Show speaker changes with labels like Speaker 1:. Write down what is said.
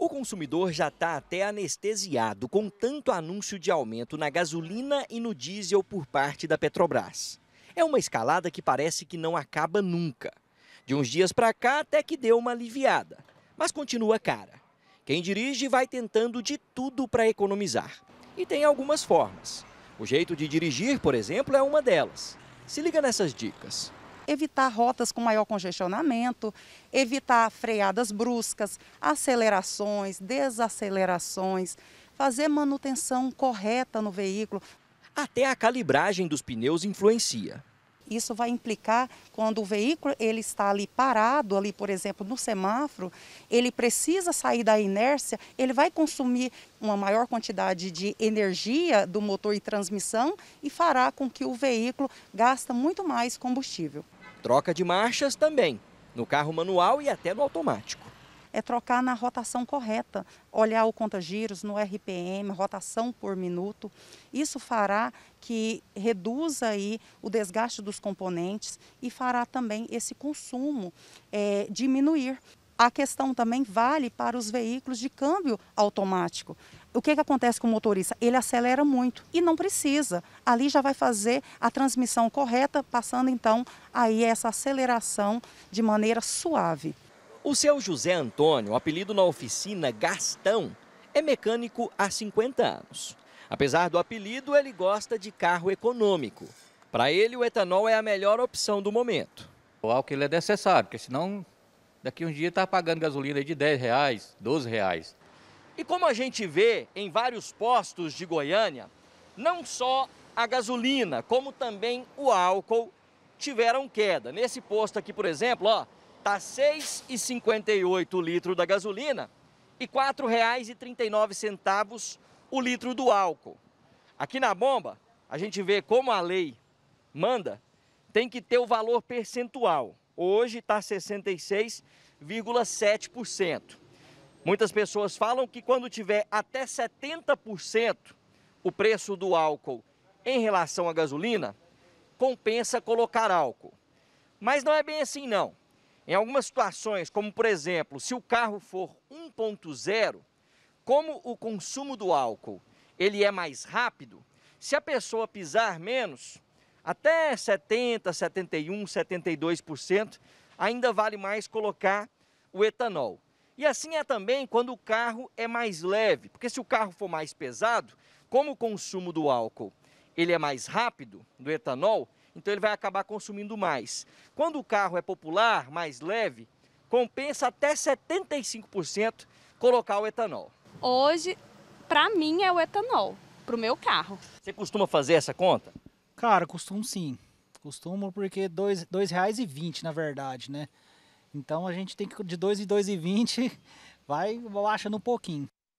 Speaker 1: O consumidor já está até anestesiado com tanto anúncio de aumento na gasolina e no diesel por parte da Petrobras. É uma escalada que parece que não acaba nunca. De uns dias para cá até que deu uma aliviada, mas continua cara. Quem dirige vai tentando de tudo para economizar. E tem algumas formas. O jeito de dirigir, por exemplo, é uma delas. Se liga nessas dicas
Speaker 2: evitar rotas com maior congestionamento, evitar freadas bruscas, acelerações, desacelerações, fazer manutenção correta no veículo.
Speaker 1: Até a calibragem dos pneus influencia.
Speaker 2: Isso vai implicar quando o veículo ele está ali parado, ali por exemplo no semáforo, ele precisa sair da inércia, ele vai consumir uma maior quantidade de energia do motor e transmissão e fará com que o veículo gaste muito mais combustível.
Speaker 1: Troca de marchas também, no carro manual e até no automático.
Speaker 2: É trocar na rotação correta, olhar o conta-giros no RPM, rotação por minuto. Isso fará que reduza aí o desgaste dos componentes e fará também esse consumo é, diminuir. A questão também vale para os veículos de câmbio automático. O que, que acontece com o motorista? Ele acelera muito e não precisa. Ali já vai fazer a transmissão correta, passando então aí essa aceleração de maneira suave.
Speaker 1: O seu José Antônio, apelido na oficina Gastão, é mecânico há 50 anos. Apesar do apelido, ele gosta de carro econômico. Para ele, o etanol é a melhor opção do momento. O álcool é necessário, porque senão daqui um dia está pagando gasolina de 10 reais, 12 reais. E como a gente vê em vários postos de Goiânia, não só a gasolina, como também o álcool tiveram queda. Nesse posto aqui, por exemplo, ó, tá 6,58 o litro da gasolina e R$ 4,39 o litro do álcool. Aqui na bomba, a gente vê como a lei manda, tem que ter o valor percentual. Hoje está 66,7%. Muitas pessoas falam que quando tiver até 70% o preço do álcool em relação à gasolina, compensa colocar álcool. Mas não é bem assim, não. Em algumas situações, como por exemplo, se o carro for 1.0, como o consumo do álcool ele é mais rápido, se a pessoa pisar menos, até 70, 71, 72%, ainda vale mais colocar o etanol. E assim é também quando o carro é mais leve, porque se o carro for mais pesado, como o consumo do álcool ele é mais rápido, do etanol, então ele vai acabar consumindo mais. Quando o carro é popular, mais leve, compensa até 75% colocar o etanol. Hoje, para mim, é o etanol, para o meu carro. Você costuma fazer essa conta? Cara, costumo sim. Costumo porque R$ 2,20 na verdade, né? Então a gente tem que de 2 em 2,20 vai baixando um pouquinho.